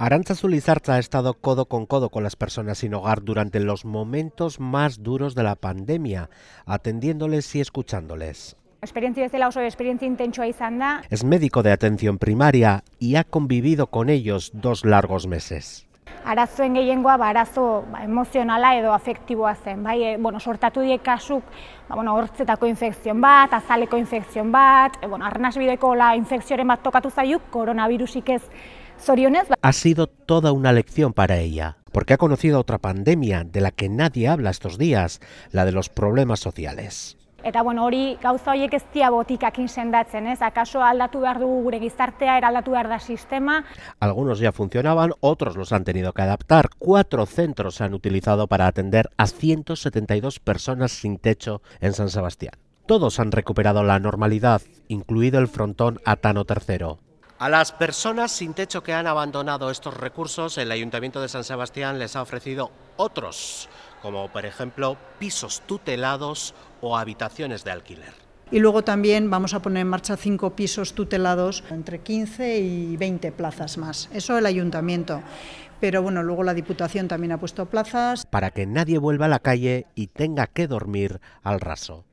Arantxa Zulizarza ha estado codo con codo con las personas sin hogar durante los momentos más duros de la pandemia, atendiéndoles y escuchándoles. Experiencia de oso experiencia intentsua izanda. Es médico de atención primaria y ha convivido con ellos dos largos meses. Arazoen gehiengoa ba, arazo ba, emozionala edo afektiboa zen, bai, e, bueno, sortatu die kasuk, ba, bueno, hortzetako infekzion bat, azaleko infekzion bat, e, bueno, arnasbideko la infekzioren bat tokatu zaiuk, koronavirusik es... Ha sido toda una lección para ella, porque ha conocido otra pandemia de la que nadie habla estos días, la de los problemas sociales. Algunos ya funcionaban, otros los han tenido que adaptar. Cuatro centros se han utilizado para atender a 172 personas sin techo en San Sebastián. Todos han recuperado la normalidad, incluido el frontón Atano III. A las personas sin techo que han abandonado estos recursos, el Ayuntamiento de San Sebastián les ha ofrecido otros, como por ejemplo pisos tutelados o habitaciones de alquiler. Y luego también vamos a poner en marcha cinco pisos tutelados, entre 15 y 20 plazas más. Eso el ayuntamiento. Pero bueno, luego la Diputación también ha puesto plazas. Para que nadie vuelva a la calle y tenga que dormir al raso.